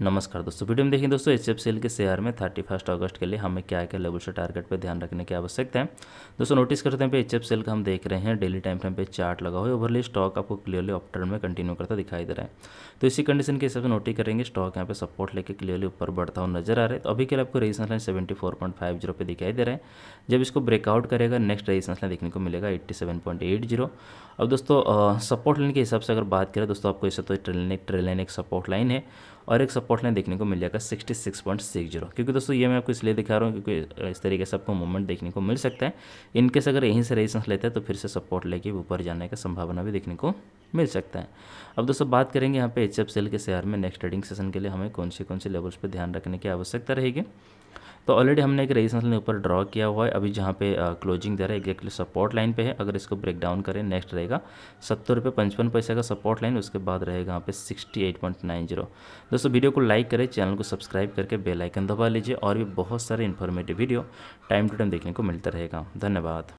नमस्कार दोस्तों वीडियो में देखिए दोस्तों एच एफ के शेयर में थर्टी फर्स्ट अगस्त के लिए हमें क्या क्या लेवल से टारगेट पर ध्यान रखने की आवश्यकता है दोस्तों नोटिस करते हैं पे एच एफ का हम देख रहे हैं डेली टाइम फ्रेम पे चार्ट लगा हुआ है ओवरली स्टॉक आपको क्लियरली अपटर्न में कंटिन्यू करता दिखाई दे रहा है तो इसी कंडीशन के हिसाब से नोटिस करेंगे स्टॉक यहाँ पे सपोर्ट लेकर क्लियरली ऊपर बढ़ता हुआ नजर आ रहा है तो अभी के लिए आपको resistance line seventy four point five zero पे दिखाई दे रहा है जब इसको ब्रेकआउट करेगा नेक्स्ट रेजिस्टेंस लाइन देखने को मिलेगा eighty seven point eight zero अब दोस्तों सपोर्ट लाइन के हिसाब से अगर बात करें दोस्तों आपको इससे तो ट्रेन ट्रेन एक सपोर्ट लाइन है और एक सपोर्ट लाइन देखने को मिल जाएगा sixty six point six zero क्योंकि दोस्तों ये मैं आपको इसलिए दिखा रहा हूँ क्योंकि इस तरीके से आपको मूवमेंट देखने को मिल सकता है इनकेस अगर यहीं से रेजिस्टेंस लेते हैं तो फिर से सपोर्ट लेके ऊपर जाने का संभावना भी देखने को मिल सकता है अब दोस्तों बात करेंगे यहाँ पे एच सेल के शेयर में नेक्स्ट ट्रेडिंग सेशन के लिए हमें कौन से कौन से लेवल्स पर ध्यान रखने की आवश्यकता रहेगी तो ऑलरेडी हमने एक रेजिस्टेंस लाइन ऊपर ड्रॉ किया हुआ है अभी जहाँ पे क्लोजिंग दे रहा है एग्जैक्टली सपोर्ट लाइन पे है अगर इसको ब्रेक डाउन करें नेक्स्ट रहेगा सत्तर रुपये पचपन पैसे का सपोर्ट लाइन उसके बाद रहेगा यहाँ पे sixty eight point nine zero दोस्तों वीडियो को लाइक करें चैनल को सब्सक्राइब करके बेलाइकन दबा लीजिए और भी बहुत सारे informative video time to time देखने को मिलता रहेगा धन्यवाद